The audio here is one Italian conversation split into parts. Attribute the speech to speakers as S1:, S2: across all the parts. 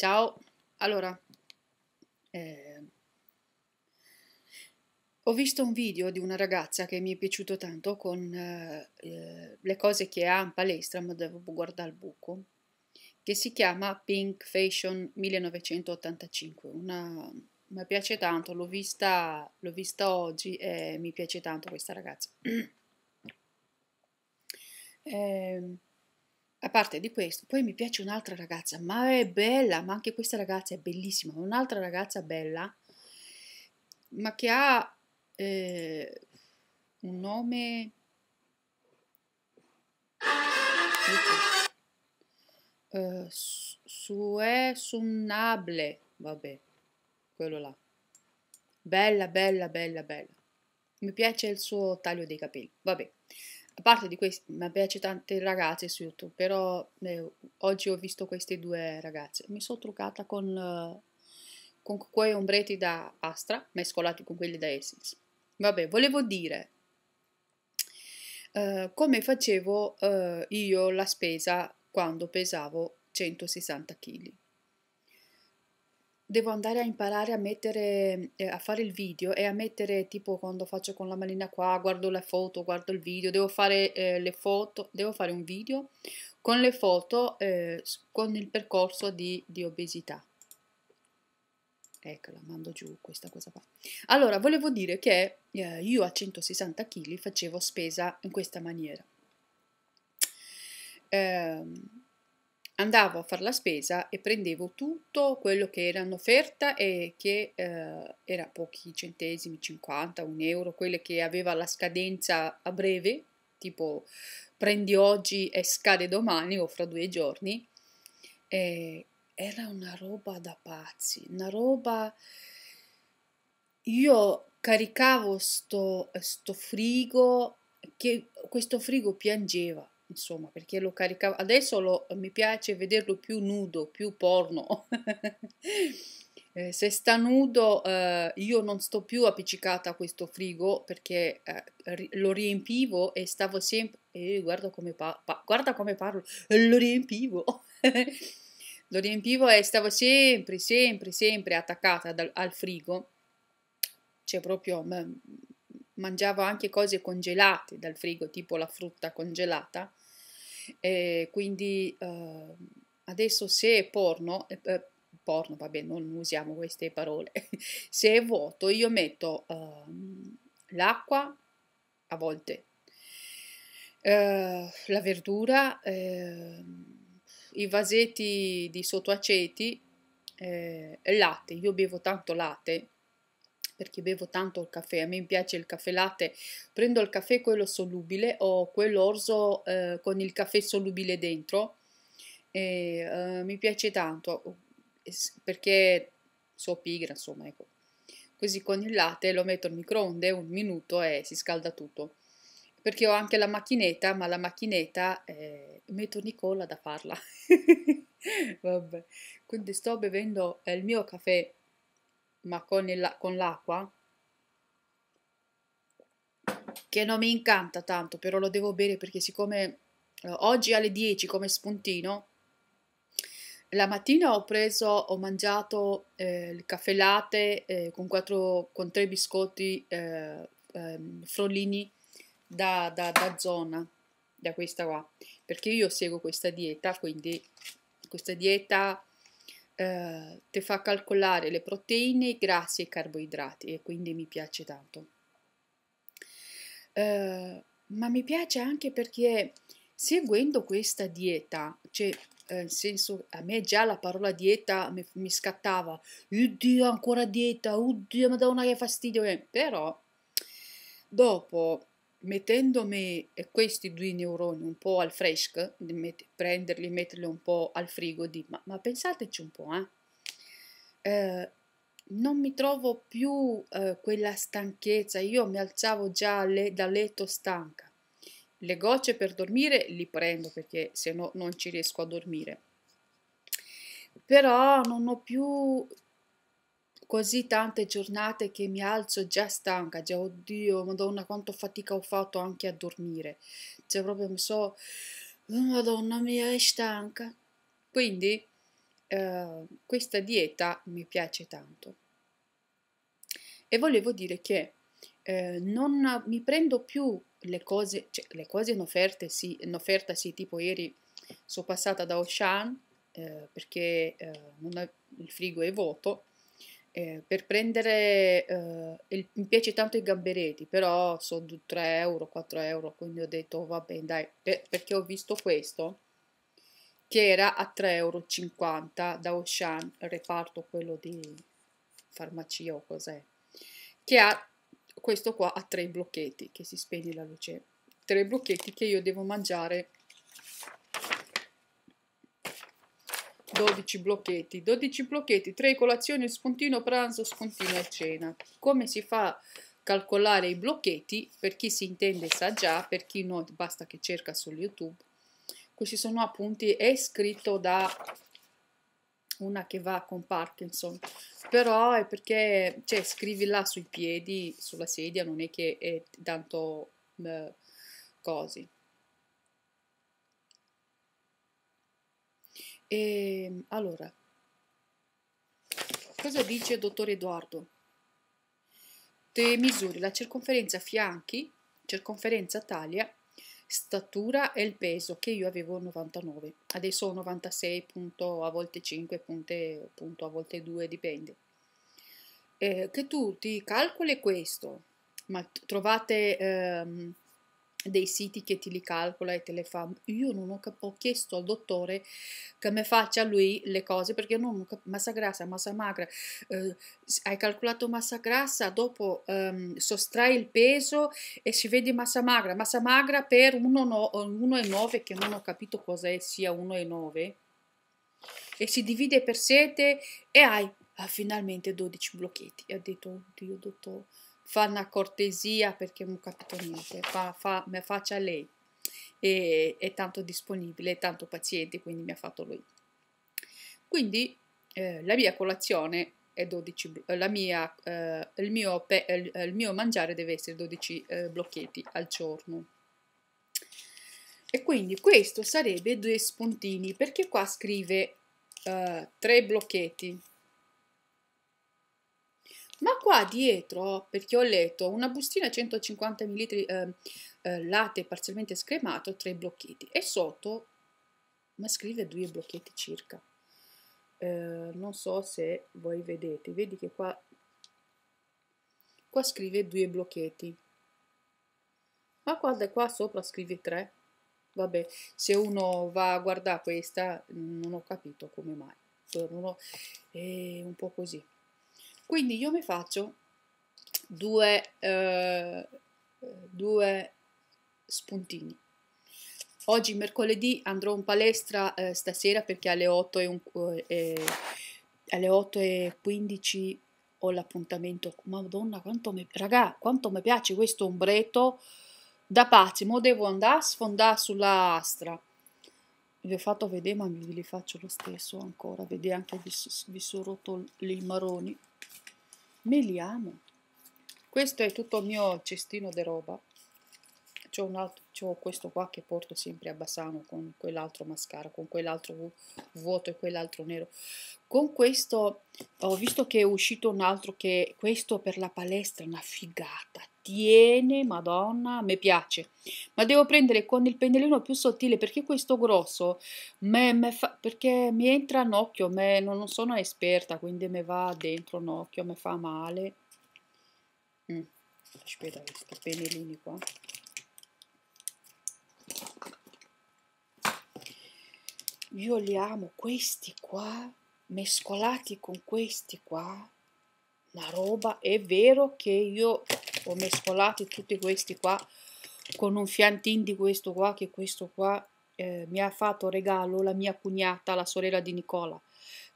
S1: Ciao, allora, eh, ho visto un video di una ragazza che mi è piaciuto tanto con eh, eh le cose che ha in palestra, ma devo guardare il buco, che si chiama Pink Fashion 1985, una, mi piace tanto, l'ho vista, vista, oggi e mi piace tanto questa ragazza. eh, a parte di questo, poi mi piace un'altra ragazza, ma è bella, ma anche questa ragazza è bellissima, un'altra ragazza bella, ma che ha eh, un nome... Uh, Sue Sunnable, vabbè, quello là. Bella, bella, bella, bella. Mi piace il suo taglio dei capelli, vabbè a parte di questi, mi piace tante ragazze su YouTube, però eh, oggi ho visto queste due ragazze. Mi sono truccata con, uh, con quei ombretti da Astra mescolati con quelli da Essence. Vabbè, volevo dire uh, come facevo uh, io la spesa quando pesavo 160 kg devo andare a imparare a mettere eh, a fare il video e a mettere tipo quando faccio con la manina qua guardo la foto guardo il video devo fare eh, le foto devo fare un video con le foto eh, con il percorso di, di obesità eccola mando giù questa cosa qua allora volevo dire che eh, io a 160 kg facevo spesa in questa maniera ehm andavo a fare la spesa e prendevo tutto quello che era in offerta e che eh, era pochi centesimi, 50, un euro, quelle che aveva la scadenza a breve, tipo prendi oggi e scade domani o fra due giorni. Eh, era una roba da pazzi, una roba... Io caricavo sto, sto frigo, che questo frigo piangeva, insomma, perché lo caricavo. Adesso lo, mi piace vederlo più nudo, più porno. Eh, se sta nudo, eh, io non sto più appiccicata a questo frigo perché eh, lo riempivo e stavo sempre. E guarda come, pa pa guarda come parlo, lo riempivo. lo riempivo e stavo sempre, sempre, sempre attaccata dal, al frigo. Cioè, proprio mangiavo anche cose congelate dal frigo, tipo la frutta congelata. E quindi eh, adesso se è porno, eh, porno, vabbè non usiamo queste parole, se è vuoto io metto ehm, l'acqua a volte, eh, la verdura, ehm, i vasetti di sottoaceti, eh, latte, io bevo tanto latte perché bevo tanto il caffè, a me piace il caffè latte, prendo il caffè quello solubile o quello eh, con il caffè solubile dentro e eh, mi piace tanto perché so pigra insomma ecco. Così con il latte lo metto al microonde un minuto e si scalda tutto. Perché ho anche la macchinetta, ma la macchinetta eh, metto Nicola da farla. Vabbè, quindi sto bevendo il mio caffè ma con, il, con l'acqua, che non mi incanta tanto, però lo devo bere perché siccome eh, oggi alle 10 come spuntino, la mattina ho preso, ho mangiato eh, il caffè latte eh, con, quattro, con tre biscotti eh, ehm, frollini da, da, da zona, da questa qua, perché io seguo questa dieta, quindi questa dieta eh, ti fa calcolare le proteine, i grassi e i carboidrati e quindi mi piace tanto. Eh, ma mi piace anche perché seguendo questa dieta, cioè eh, nel in senso a me già la parola dieta mi, mi scattava, oddio ancora dieta, oddio madonna che fastidio, eh, però dopo mettendomi eh, questi due neuroni un po' al fresco, prenderli e metterli un po' al frigo, di, ma, ma pensateci un po', eh? Eh, non mi trovo più eh, quella stanchezza, io mi alzavo già le, da letto stanca. Le gocce per dormire li prendo perché se no non ci riesco a dormire. Però non ho più così tante giornate che mi alzo già stanca, già oddio, madonna quanto fatica ho fatto anche a dormire, cioè proprio mi so, madonna mia è stanca, quindi eh, questa dieta mi piace tanto. E volevo dire che eh, non mi prendo più le cose, cioè, le cose in offerta sì, in offerta sì, tipo ieri sono passata da Ocean eh, perché eh, non, il frigo è vuoto eh, per prendere, eh, il, mi piace tanto i gamberetti, però sono 3 euro, 4 euro, quindi ho detto oh, va bene dai, per, perché ho visto questo che era a 3,50 euro da Ocean, reparto quello di farmacia o cos'è, che ha questo qua a tre blocchetti che si spegne la luce, tre blocchetti che io devo mangiare 12 blocchetti, 12 blocchetti, 3 colazioni, spuntino pranzo, spuntino e cena. Come si fa a calcolare i blocchetti? Per chi si intende sa già, per chi no basta che cerca su YouTube. Questi sono appunti, è scritto da una che va con Parkinson, però è perché cioè, scrivi là sui piedi, sulla sedia, non è che è tanto eh, così. E, ehm, allora, cosa dice il dottor Edoardo? Te misuri la circonferenza fianchi, circonferenza taglia, statura e il peso che io avevo 99, adesso ho 96 punto, a volte 5 punte, punto, a volte 2, dipende. Eh, che tu ti calcoli questo, ma trovate... Ehm, dei siti che ti li calcola e te le fa. Io non ho, cap- ho chiesto al dottore che mi faccia lui le cose perché non ho cap- massa grassa, massa magra. Eh, hai calcolato massa grassa, dopo ehm, sostrai il peso e si vede massa magra. Massa magra per 1,9 che non ho capito cosa sia 1,9 e si divide per 7 e hai ah, finalmente 12 blocchetti. E ho detto, oddio oh, dottore fa una cortesia perché non capito niente, fa, fa, mi faccia lei. E, è tanto disponibile, è tanto paziente, quindi mi ha fatto lui. Quindi eh, la mia colazione è 12, mia, eh, il, mio pe, il, il, mio mangiare deve essere 12 eh, blocchetti al giorno. E quindi questo sarebbe due spuntini, perché qua scrive eh, tre blocchetti, ma qua dietro, perché ho letto, una bustina 150 ml ehm, eh, latte parzialmente scremato, tre blocchetti. E sotto, ma scrive due blocchetti circa. Eh, non so se voi vedete, vedi che qua, qua scrive due blocchetti. Ma guarda qua sopra scrive tre. Vabbè, se uno va a guardare questa, non ho capito come mai. Sono, cioè, è un po' così. Quindi io mi faccio due, eh, due spuntini. Oggi mercoledì andrò in palestra eh, stasera perché alle 8 e, un, eh, alle 8 e 15 ho l'appuntamento. Madonna, quanto mi, raga, quanto mi piace questo ombretto da pazzi. Mo devo andare a sfondare sulla astra. Vi ho fatto vedere, ma vi faccio lo stesso ancora. Vedete anche vi, vi sono rotto i maroni. Me li amo. Questo è tutto il mio cestino di roba. C'ho, un altro, c'ho questo qua che porto sempre a Bassano con quell'altro mascara, con quell'altro vuoto e quell'altro nero. Con questo ho visto che è uscito un altro che questo per la palestra, una figata, tiene, madonna, mi piace. Ma devo prendere con il pennellino più sottile perché questo grosso, me, me fa, perché mi entra un occhio, me, non, non sono esperta, quindi mi va dentro un occhio, mi fa male. Mm. Aspetta, questi pennellini qua. Io li amo, questi qua, mescolati con questi qua, la roba, è vero che io ho mescolato tutti questi qua con un fiantin di questo qua che questo qua eh, mi ha fatto regalo la mia cognata, la sorella di Nicola,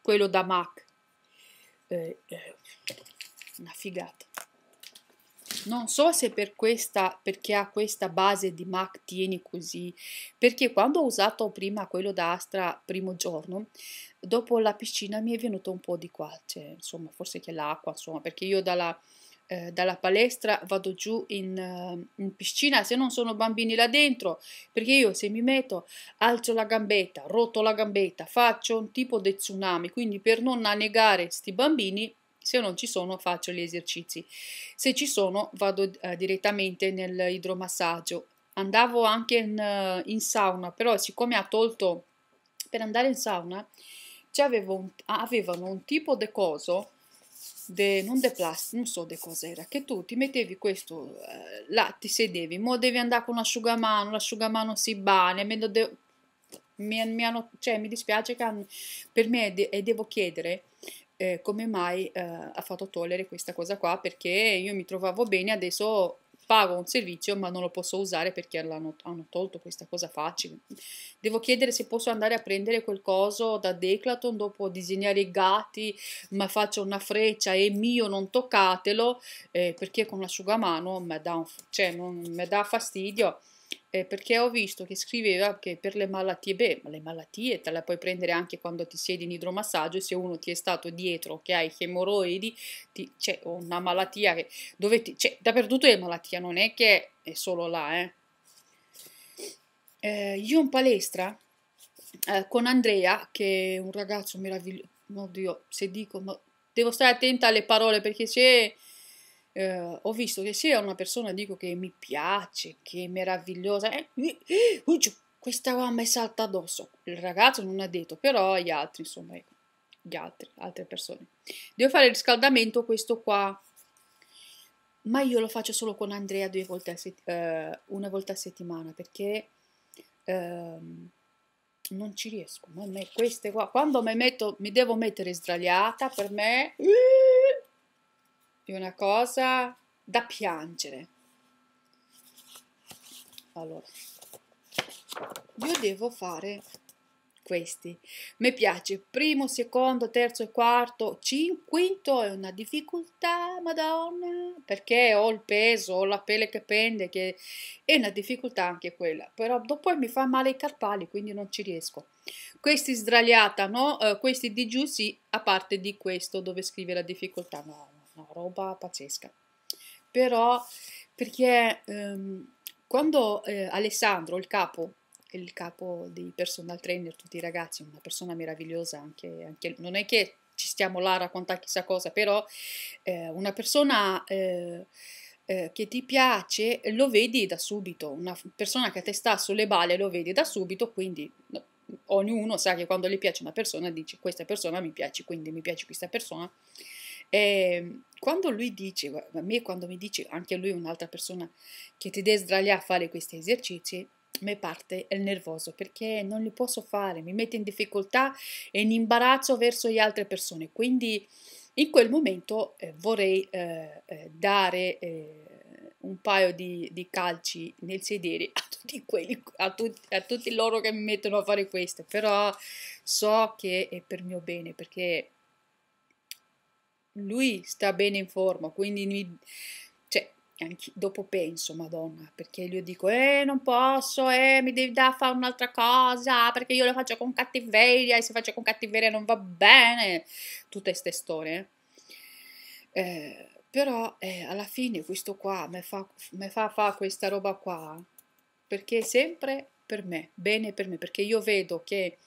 S1: quello da Mac. Eh, eh, una figata. Non so se per questa, perché ha questa base di Mac tieni così, perché quando ho usato prima quello da Astra primo giorno, dopo la piscina mi è venuto un po' di qua, cioè, insomma, forse che l'acqua, insomma, perché io dalla, eh, dalla palestra vado giù in, eh, in, piscina se non sono bambini là dentro perché io se mi metto alzo la gambetta roto la gambetta faccio un tipo di tsunami quindi per non annegare questi bambini se non ci sono faccio gli esercizi se ci sono vado eh, direttamente nell'idromassaggio andavo anche in, eh, in, sauna però siccome ha tolto per andare in sauna avevano un tipo di coso de, non de plastica, non so di era, che tu ti mettevi questo, eh, là ti sedevi, mo devi andare con l'asciugamano, l'asciugamano si bane, me lo Mi, mi, hanno, cioè, mi dispiace che per me de, e devo chiedere eh, come mai eh, ha fatto togliere questa cosa qua perché io mi trovavo bene adesso pago un servizio ma non lo posso usare perché hanno, hanno tolto questa cosa facile. Devo chiedere se posso andare a prendere quel coso da Declaton, dopo disegnare i gatti, ma faccio una freccia e mio non toccatelo, eh, perché con l'asciugamano mi dà, cioè, dà fastidio eh, perché ho visto che scriveva che per le malattie, beh, le malattie te le puoi prendere anche quando ti siedi in idromassaggio, se uno ti è stato dietro che hai chemoroidi, ti, cioè, una malattia che dove ti, c'è, cioè, dappertutto è malattia, non è che è solo là, eh. Eh, io in palestra eh, con Andrea, che è un ragazzo meraviglioso, oddio, se dico, ma devo stare attenta alle parole perché se eh, ho visto che se a una persona dico che mi piace, che è meravigliosa, eh, eh, uh, questa qua mi salta addosso. Il ragazzo non ha detto, però gli altri, insomma, ecco, gli altri, altre persone. Devo fare il riscaldamento questo qua, ma io lo faccio solo con Andrea due volte a eh, una volta a settimana perché ehm, non ci riesco. Ma queste qua, quando mi metto, mi devo mettere sdraiata, per me... Uh, è una cosa da piangere. Allora, io devo fare questi. Mi piace primo, secondo, terzo e quarto, cin- quinto è una difficoltà, madonna, perché ho il peso, ho la pelle che pende, che è una difficoltà anche quella, però dopo mi fa male i carpali, quindi non ci riesco. Questi sdraiata, no? Uh, questi di giù sì, a parte di questo dove scrive la difficoltà, no una roba pazzesca. Però, perché ehm, quando eh, Alessandro, il capo, il capo dei personal trainer, tutti i ragazzi, una persona meravigliosa, anche, anche non è che ci stiamo là a raccontare chissà cosa, però eh, una persona eh, eh, che ti piace lo vedi da subito, una persona che a te sta sulle balle lo vedi da subito, quindi ognuno sa che quando gli piace una persona dice questa persona mi piace, quindi mi piace questa persona e ehm, quando lui dice, a me quando mi dice anche lui un'altra persona che ti devi sdraiare a fare questi esercizi, mi parte il nervoso perché non li posso fare, mi mette in difficoltà e in imbarazzo verso le altre persone. Quindi in quel momento eh, vorrei eh, eh dare eh, un paio di, di, calci nel sedere a tutti, quelli, a, tutti, a tutti loro che mi mettono a fare questo, però so che è per mio bene perché lui sta bene in forma, quindi mi, cioè, anche, dopo penso, madonna, perché io dico, eh, non posso, eh, mi devi da fare un'altra cosa, perché io lo faccio con cattiveria, e se faccio con cattiveria non va bene, tutte queste storie. Eh, però eh, alla fine questo qua mi fa, fa, fa questa roba qua, perché è sempre per me, bene per me, perché io vedo che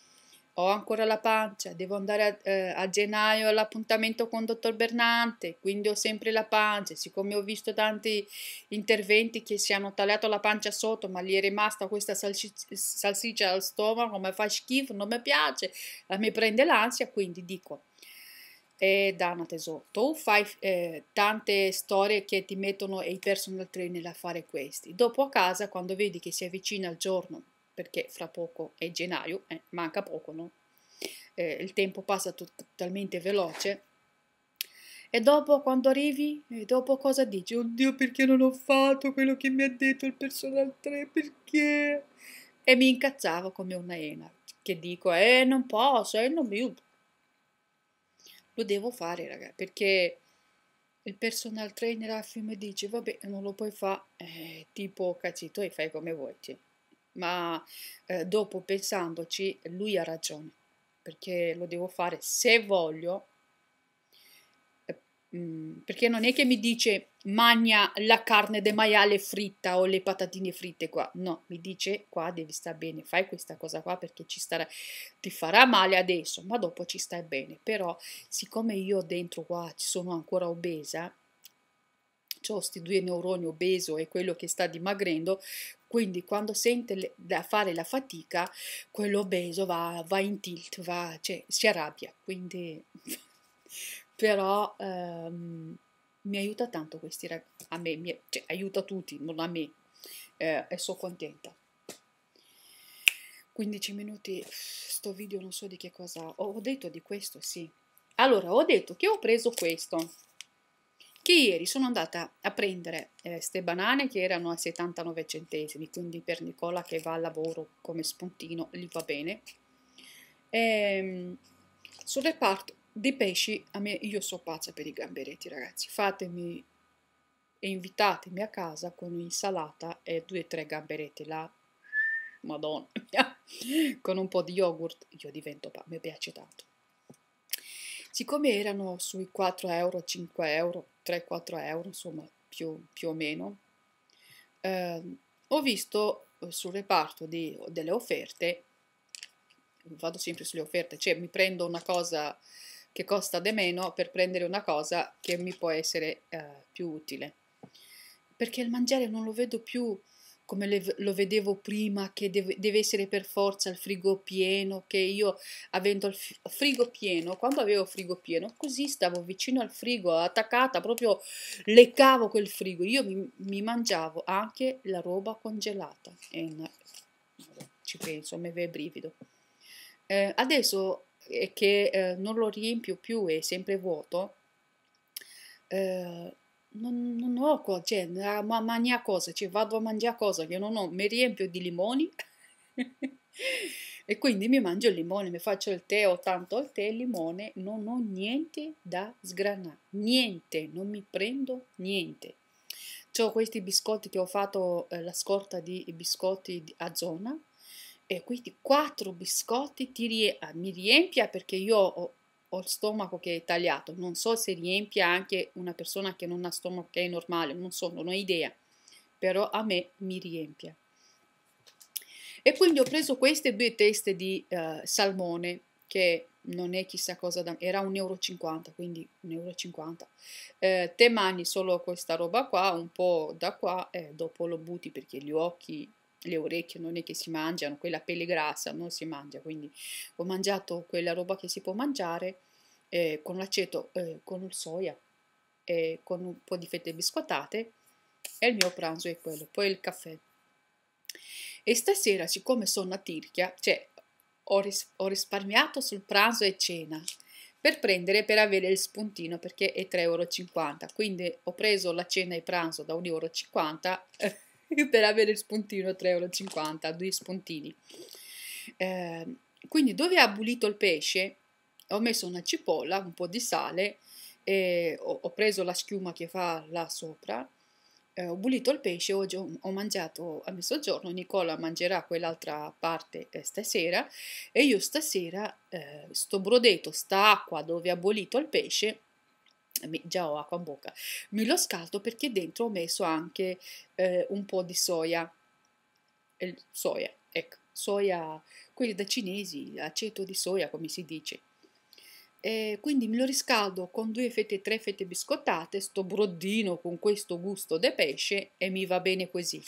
S1: ho ancora la pancia, devo andare a, eh, a gennaio all'appuntamento con il dottor Bernante, quindi ho sempre la pancia, siccome ho visto tanti interventi che si hanno tagliato la pancia sotto, ma gli è rimasta questa salsic- salsiccia al stomaco, mi fa schifo, non mi piace, mi prende l'ansia, quindi dico, eh, Dana tesoro, tu fai eh, tante storie che ti mettono e i personal trainer a fare questi, dopo a casa quando vedi che si avvicina il giorno perché fra poco è gennaio, eh, manca poco, no? Eh, il tempo passa totalmente veloce. E dopo, quando arrivi, dopo cosa dici? Oddio, perché non ho fatto quello che mi ha detto il personal 3, perché? E mi incazzavo come una ena, che dico, eh, non posso, eh, non mi... Lo devo fare, ragazzi, perché il personal trainer al film dice, vabbè, non lo puoi fare, eh, tipo, cazzi, tu fai come vuoi, cioè ma eh, dopo pensandoci lui ha ragione, perché lo devo fare se voglio, eh, mm, perché non è che mi dice magna la carne del maiale fritta o le patatine fritte qua, no, mi dice qua devi stare bene, fai questa cosa qua perché ci starà, ti farà male adesso, ma dopo ci stai bene, però siccome io dentro qua sono ancora obesa, ho questi due neuroni obeso e quello che sta dimagrendo, quindi quando sente le, da fare la fatica, quello obeso va, va in tilt, va, cioè, si arrabbia, quindi però ehm, mi aiuta tanto questi ragazzi, a me, mi, cioè, aiuta tutti, non a me, eh, e sono contenta. 15 minuti, sto video non so di che cosa, ho, ho detto di questo, sì. Allora, ho detto che ho preso questo, che ieri sono andata a prendere queste eh, banane che erano a 79 centesimi, quindi per Nicola che va al lavoro come spuntino gli va bene. E, ehm, sul reparto di pesci, a me io sono pazza per i gamberetti ragazzi, fatemi e invitatemi a casa con insalata e due o tre gamberetti là, madonna mia, con un po' di yogurt, io divento, mi piace tanto siccome erano sui 4 euro, 5 euro, 3-4 euro, insomma più, più o meno, eh, ho visto eh, sul reparto di, delle offerte, vado sempre sulle offerte, cioè mi prendo una cosa che costa di meno per prendere una cosa che mi può essere eh, più utile. Perché il mangiare non lo vedo più come le, lo vedevo prima, che deve, deve, essere per forza il frigo pieno, che io avendo il frigo pieno, quando avevo frigo pieno, così stavo vicino al frigo, attaccata, proprio leccavo quel frigo, io mi, mi mangiavo anche la roba congelata, e, ci penso, mi ve brivido. Eh, adesso eh, che eh, non lo riempio più, è sempre vuoto, eh, non, non ho cosa, cioè, ma mangia cosa, cioè, vado a mangiare cosa che non ho, mi riempio di limoni e quindi mi mangio il limone, mi faccio il tè o tanto il tè e il limone, non ho niente da sgranare, niente, non mi prendo niente. Ho questi biscotti che ho fatto eh, la scorta di biscotti a zona e questi quattro biscotti rie mi riempia perché io ho ho il stomaco che è tagliato, non so se riempia anche una persona che non ha stomaco che è normale, non so, non ho idea, però a me mi riempie. E quindi ho preso queste due teste di uh, salmone che non è chissà cosa da, era 1,50 euro, quindi 1,50 euro. Eh, te mangi solo questa roba qua, un po' da qua, e eh, dopo lo butti perché gli occhi le orecchie non è che si mangiano, quella pelle grassa non si mangia, quindi ho mangiato quella roba che si può mangiare eh, con l'aceto, eh, con il soia, eh, con un po' di fette biscottate e il mio pranzo è quello, poi il caffè. E stasera, siccome sono a Tirchia, cioè ho, ris ho risparmiato sul pranzo e cena, per prendere per avere il spuntino perché è 3,50 euro quindi ho preso la cena e pranzo da 1,50 euro per avere il spuntino 3,50 euro, due spuntini. Eh, quindi dove ho abolito il pesce ho messo una cipolla, un po' di sale, e ho, ho preso la schiuma che fa là sopra, eh, ho bulito il pesce, oggi ho, ho, mangiato a mezzogiorno, Nicola mangerà quell'altra parte eh, stasera e io stasera eh, sto brodetto, sta acqua dove ho bollito il pesce eh, già ho acqua in bocca, me lo scaldo perché dentro ho messo anche eh, un po' di soia, eh, soia, ecco, soia, quelli da cinesi, aceto di soia come si dice. E quindi me lo riscaldo con due fette, tre fette biscottate, sto brodino con questo gusto di pesce e mi va bene così.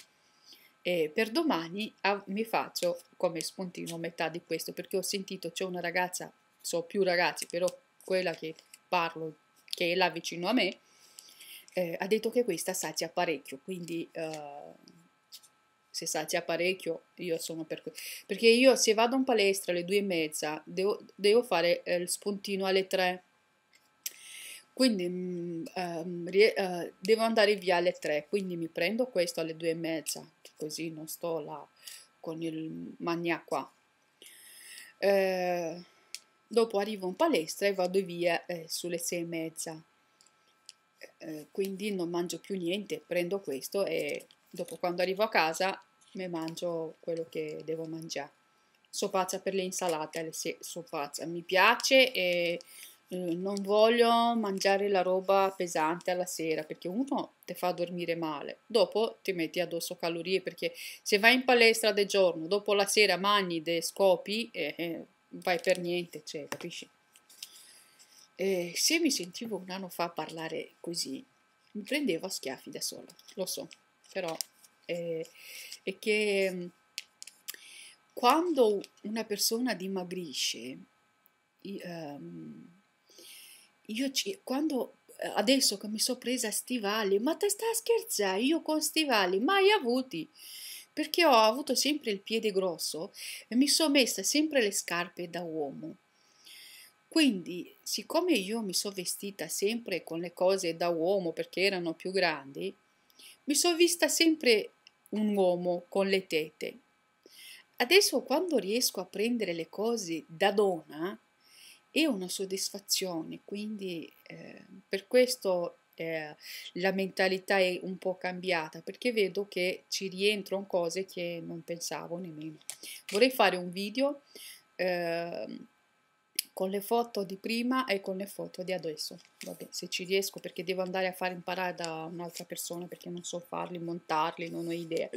S1: E per domani ah, mi faccio come spuntino metà di questo perché ho sentito c'è una ragazza, so più ragazzi, però quella che parlo che è là vicino a me, eh, ha detto che questa sazia parecchio, quindi uh, se sazia parecchio io sono per questo. Perché io se vado in palestra alle due e mezza devo, devo fare eh, il spuntino alle tre, quindi mh, mm, ehm, eh, uh, devo andare via alle tre, quindi mi prendo questo alle due e mezza, così non sto là con il magna qua. Eh, dopo arrivo in palestra e vado via eh, sulle sei e mezza. Eh, eh, quindi non mangio più niente, prendo questo e dopo quando arrivo a casa mi mangio quello che devo mangiare. Sopazza per le insalate, sopazza. Mi piace e eh, non voglio mangiare la roba pesante alla sera perché uno ti fa dormire male, dopo ti metti addosso calorie perché se vai in palestra del giorno, dopo la sera mangi dei scopi, eh, eh vai per niente, cioè, capisci? E se mi sentivo un anno fa parlare così, mi prendevo a schiaffi da sola, lo so, però eh, è che mm, quando una persona dimagrisce, ehm, io ci, quando eh, adesso che mi sono presa stivali, ma te sta scherzando, io con stivali mai avuti, perché ho avuto sempre il piede grosso e mi sono messa sempre le scarpe da uomo. Quindi, siccome io mi sono vestita sempre con le cose da uomo perché erano più grandi, mi sono vista sempre un uomo con le tete. Adesso quando riesco a prendere le cose da donna è una soddisfazione, quindi eh, per questo eh, la mentalità è un po' cambiata perché vedo che ci rientrano cose che non pensavo nemmeno. Vorrei fare un video eh, con le foto di prima e con le foto di adesso. Vabbè, se ci riesco perché devo andare a far imparare da un'altra persona perché non so farli, montarli, non ho idea.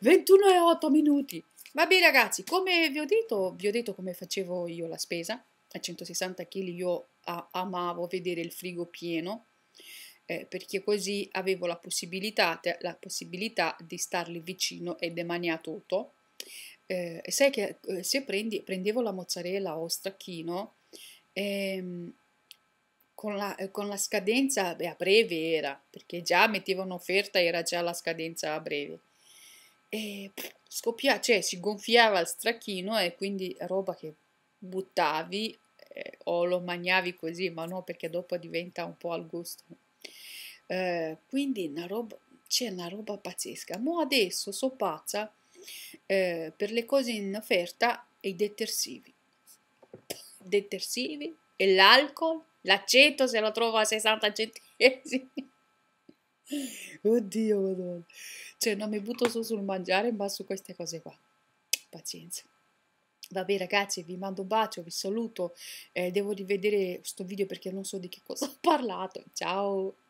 S1: 21 e 8 minuti. Vabbè ragazzi, come vi ho detto, vi ho detto come facevo io la spesa. A 160 kg io amavo vedere il frigo pieno eh, perché così avevo la possibilità, la possibilità di stargli vicino ed emaniatoto. Eh, sai che eh, se prendi, prendevo la mozzarella o stracchino, ehm, con, la, eh, con la, scadenza beh, a breve era, perché già mettevano offerta era già la scadenza a breve. E scoppiava, cioè si gonfiava il stracchino e quindi roba che buttavi eh, o lo mangiavi così, ma no perché dopo diventa un po' al gusto eh, quindi una roba, c'è una roba pazzesca. Mo adesso so pazza eh, per le cose in offerta e i detersivi. Detersivi e l'alcol, l'aceto se lo trovo a 60 centesimi. Oddio, madonna. Cioè, non mi butto su sul mangiare, ma su queste cose qua. Pazienza. Vabbè ragazzi, vi mando un bacio, vi saluto, eh, devo rivedere questo video perché non so di che cosa ho parlato. Ciao!